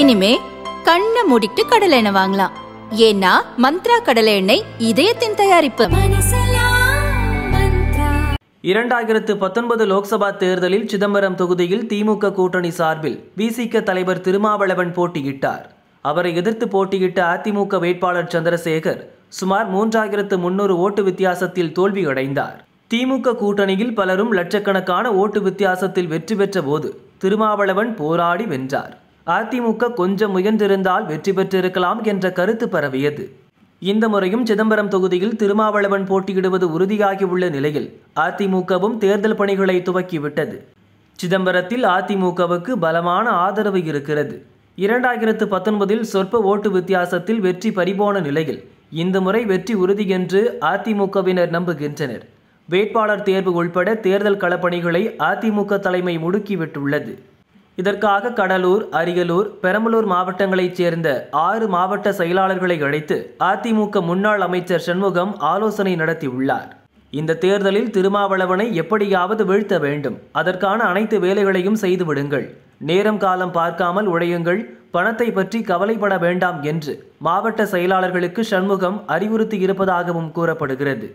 இனிமே கண்ணை மூடிட்டு கடலை எண்ணெய் வாங்கலாம் ஏன்னா மந்த்ரா கடலை எண்ணெய் இதயத்தின் தயாரிப்பு இரண்டாயிரத்து பத்தொன்பது லோக்சபா தேர்தலில் சிதம்பரம் தொகுதியில் திமுக கூட்டணி சார்பில் விசிக தலைவர் திருமாவளவன் போட்டியிட்டார் அவரை எதிர்த்து போட்டியிட்ட அதிமுக வேட்பாளர் சந்திரசேகர் சுமார் மூன்றாயிரத்து முன்னூறு ஓட்டு வித்தியாசத்தில் தோல்வியடைந்தார் திமுக கூட்டணியில் பலரும் லட்சக்கணக்கான ஓட்டு வித்தியாசத்தில் வெற்றி பெற்ற போது திருமாவளவன் போராடி வென்றார் அதிமுக கொஞ்சம் முயன்றிருந்தால் வெற்றி பெற்றிருக்கலாம் என்ற கருத்து பரவியது இந்த முறையும் சிதம்பரம் தொகுதியில் திருமாவளவன் போட்டியிடுவது உறுதியாகியுள்ள நிலையில் அதிமுகவும் தேர்தல் பணிகளை துவக்கிவிட்டது சிதம்பரத்தில் அதிமுகவுக்கு பலமான ஆதரவு இருக்கிறது இரண்டாயிரத்து பத்தொன்பதில் சொற்ப ஓட்டு வித்தியாசத்தில் வெற்றி பறிபோன நிலையில் இந்த முறை வெற்றி உறுதி என்று அதிமுகவினர் நம்புகின்றனர் வேட்பாளர் தேர்வு உள்பட தேர்தல் களப்பணிகளை அதிமுக தலைமை முடுக்கிவிட்டுள்ளது இதற்காக கடலூர் அரியலூர் பெரம்பலூர் மாவட்டங்களைச் சேர்ந்த ஆறு மாவட்ட செயலாளர்களை அழைத்து அதிமுக முன்னாள் அமைச்சர் சண்முகம் ஆலோசனை நடத்தியுள்ளார் இந்த தேர்தலில் திருமாவளவனை எப்படியாவது வீழ்த்த வேண்டும் அதற்கான அனைத்து வேலைகளையும் செய்துவிடுங்கள் நேரம் காலம் பார்க்காமல் உழையுங்கள் பணத்தை பற்றி கவலைப்பட வேண்டாம் என்று மாவட்ட செயலாளர்களுக்கு சண்முகம் அறிவுறுத்தியிருப்பதாகவும் கூறப்படுகிறது